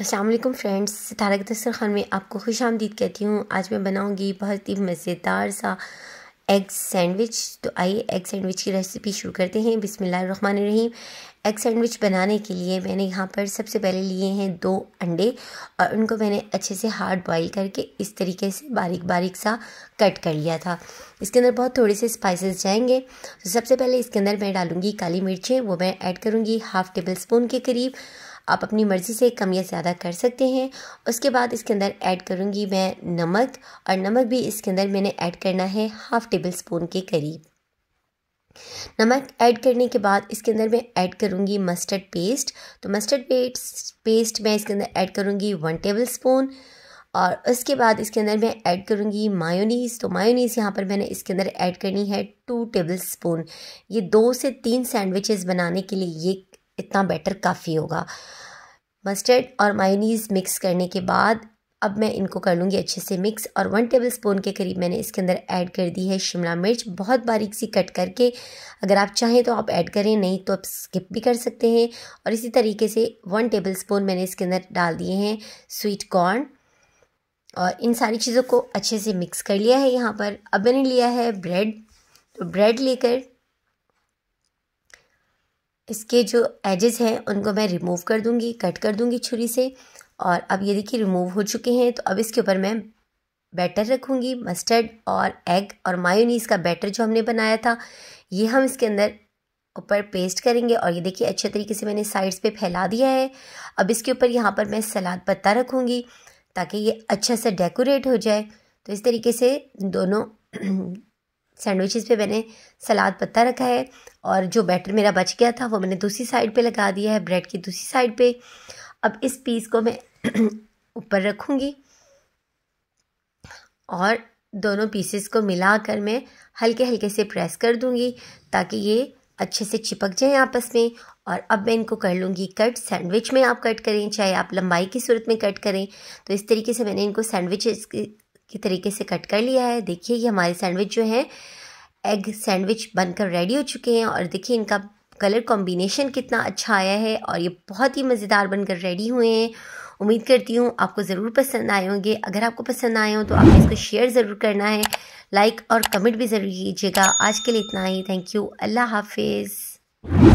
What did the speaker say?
Aslam friends सितारा दस्तर खान में आपको खुश आमदीद कहती हूँ आज मैं बनाऊँगी बहुत ही मज़ेदार सा एग सैंडविच तो आइए एग सैंडविच की रेसिपी शुरू करते हैं रहीम एग सैंडविच बनाने के लिए मैंने यहाँ पर सबसे पहले लिए हैं दो अंडे और उनको मैंने अच्छे से हार्ड बॉईल करके इस तरीके से बारीक बारीक सा कट कर लिया था इसके अंदर बहुत थोड़े से स्पाइसेस जाएंगे तो सबसे पहले इसके अंदर मैं डालूँगी काली मिर्चें वो मैं ऐड करूँगी हाफ़ टेबल स्पून के करीब आप अपनी मर्ज़ी से कम या ज़्यादा कर सकते हैं उसके बाद इसके अंदर ऐड करूँगी मैं नमक और नमक भी इसके अंदर मैंने ऐड करना है हाफ़ टेबल स्पून के करीब नमक ऐड करने के बाद इसके अंदर मैं ऐड करूँगी मस्टर्ड पेस्ट तो मस्टर्ड पेस्ट पेस्ट मैं इसके अंदर ऐड करूँगी वन टेबल स्पून और उसके बाद इसके अंदर मैं ऐड करूँगी मायोनीज़ तो मायोनीज़ यहाँ पर मैंने इसके अंदर ऐड करनी है टू टेबल स्पून ये दो से तीन सैंडविचेस बनाने के लिए ये इतना बेटर काफ़ी होगा मस्टर्ड और मायोनीज़ मिक्स करने के बाद अब मैं इनको कर लूँगी अच्छे से मिक्स और वन टेबल स्पून के करीब मैंने इसके अंदर ऐड कर दी है शिमला मिर्च बहुत बारीक सी कट करके अगर आप चाहें तो आप ऐड करें नहीं तो आप स्किप भी कर सकते हैं और इसी तरीके से वन टेबल स्पून मैंने इसके अंदर डाल दिए हैं स्वीट कॉर्न और इन सारी चीज़ों को अच्छे से मिक्स कर लिया है यहाँ पर अब मैंने लिया है ब्रेड तो ब्रेड लेकर इसके जो एजेस हैं उनको मैं रिमूव कर दूँगी कट कर दूँगी छुरी से और अब ये देखिए रिमूव हो चुके हैं तो अब इसके ऊपर मैं बैटर रखूँगी मस्टर्ड और एग और मायोनीस का बैटर जो हमने बनाया था ये हम इसके अंदर ऊपर पेस्ट करेंगे और ये देखिए अच्छे तरीके से मैंने साइड्स पे फैला दिया है अब इसके ऊपर यहाँ पर मैं सलाद पत्ता रखूँगी ताकि ये अच्छा सा डेकोरेट हो जाए तो इस तरीके से दोनों सैंडविचेस पे मैंने सलाद पत्ता रखा है और जो बैटर मेरा बच गया था वो मैंने दूसरी साइड पे लगा दिया है ब्रेड की दूसरी साइड पे अब इस पीस को मैं ऊपर रखूँगी और दोनों पीसेस को मिलाकर मैं हल्के हल्के से प्रेस कर दूँगी ताकि ये अच्छे से चिपक जाए आपस में और अब मैं इनको कर लूँगी कट सैंडविच में आप कट करें चाहे आप लंबाई की सूरत में कट करें तो इस तरीके से मैंने इनको सैंडविचेस के तरीके से कट कर लिया है देखिए ये हमारे सैंडविच जो हैं एग सैंडविच बनकर रेडी हो चुके हैं और देखिए इनका कलर कॉम्बिनेशन कितना अच्छा आया है और ये बहुत ही मज़ेदार बनकर रेडी हुए हैं उम्मीद करती हूँ आपको ज़रूर पसंद आए होंगे अगर आपको पसंद आए हो तो आपने इसको शेयर ज़रूर करना है लाइक और कमेंट भी ज़रूर कीजिएगा आज के लिए इतना ही थैंक यू अल्लाह हाफिज़